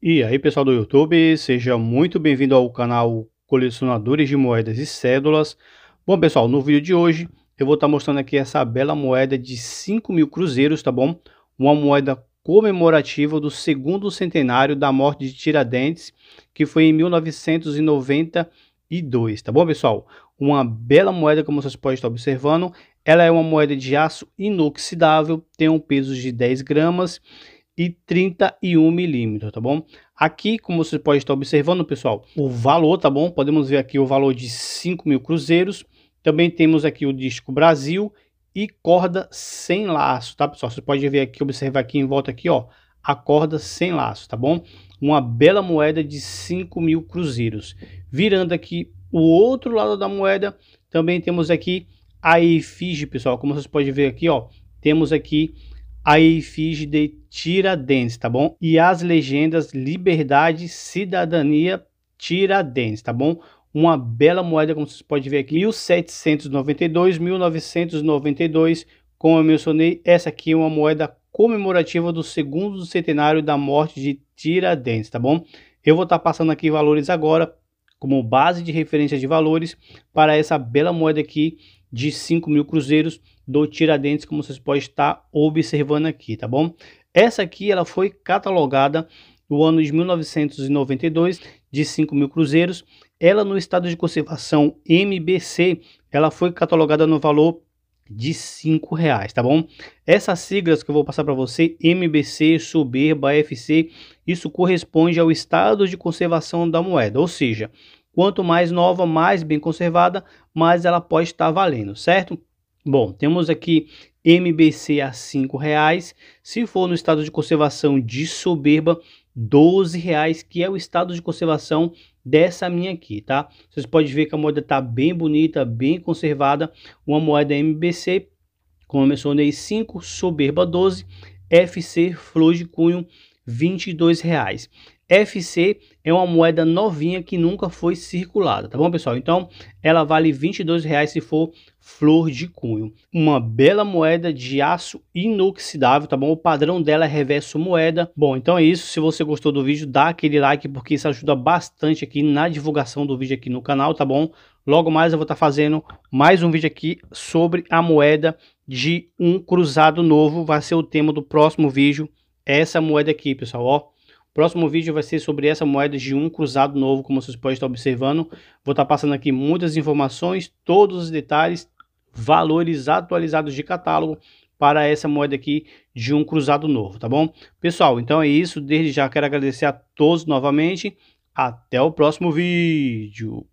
E aí pessoal do YouTube, seja muito bem-vindo ao canal Colecionadores de Moedas e Cédulas. Bom pessoal, no vídeo de hoje eu vou estar tá mostrando aqui essa bela moeda de 5 mil cruzeiros, tá bom? Uma moeda comemorativa do segundo centenário da morte de Tiradentes, que foi em 1992, tá bom pessoal? Uma bela moeda, como vocês podem estar observando, ela é uma moeda de aço inoxidável, tem um peso de 10 gramas e 31 milímetros, tá bom? Aqui, como você pode estar observando, pessoal, o valor, tá bom? Podemos ver aqui o valor de 5 mil cruzeiros. Também temos aqui o disco Brasil e corda sem laço, tá, pessoal? Você pode ver aqui, observar aqui em volta aqui, ó, a corda sem laço, tá bom? Uma bela moeda de 5 mil cruzeiros. Virando aqui o outro lado da moeda, também temos aqui a efígie, pessoal. Como vocês podem ver aqui, ó, temos aqui a efígie de Tiradentes, tá bom? E as legendas Liberdade, Cidadania, Tiradentes, tá bom? Uma bela moeda, como vocês podem ver aqui, 1792, 1992, como eu mencionei, essa aqui é uma moeda comemorativa do segundo centenário da morte de Tiradentes, tá bom? Eu vou estar tá passando aqui valores agora como base de referência de valores para essa bela moeda aqui de 5 mil cruzeiros do Tiradentes, como vocês podem estar observando aqui, tá bom? Essa aqui ela foi catalogada no ano de 1992 de 5 mil cruzeiros. Ela no estado de conservação MBC, ela foi catalogada no valor de cinco reais, tá bom? Essas siglas que eu vou passar para você, MBC, Soberba, FC, isso corresponde ao estado de conservação da moeda, ou seja, quanto mais nova, mais bem conservada, mais ela pode estar valendo, certo? Bom, temos aqui MBC a R$ 5,00. Se for no estado de conservação de soberba, R$ 12,00, que é o estado de conservação dessa minha aqui, tá? Vocês podem ver que a moeda está bem bonita, bem conservada. Uma moeda MBC, como eu mencionei, 5, soberba 12, FC, flor de cunho, R$ 22,00. FC é uma moeda novinha que nunca foi circulada, tá bom, pessoal? Então, ela vale R$22,00 se for flor de cunho. Uma bela moeda de aço inoxidável, tá bom? O padrão dela é reverso moeda. Bom, então é isso. Se você gostou do vídeo, dá aquele like, porque isso ajuda bastante aqui na divulgação do vídeo aqui no canal, tá bom? Logo mais eu vou estar tá fazendo mais um vídeo aqui sobre a moeda de um cruzado novo. Vai ser o tema do próximo vídeo. Essa moeda aqui, pessoal, ó Próximo vídeo vai ser sobre essa moeda de um cruzado novo, como vocês podem estar observando. Vou estar passando aqui muitas informações, todos os detalhes, valores atualizados de catálogo para essa moeda aqui de um cruzado novo, tá bom? Pessoal, então é isso. Desde já quero agradecer a todos novamente. Até o próximo vídeo.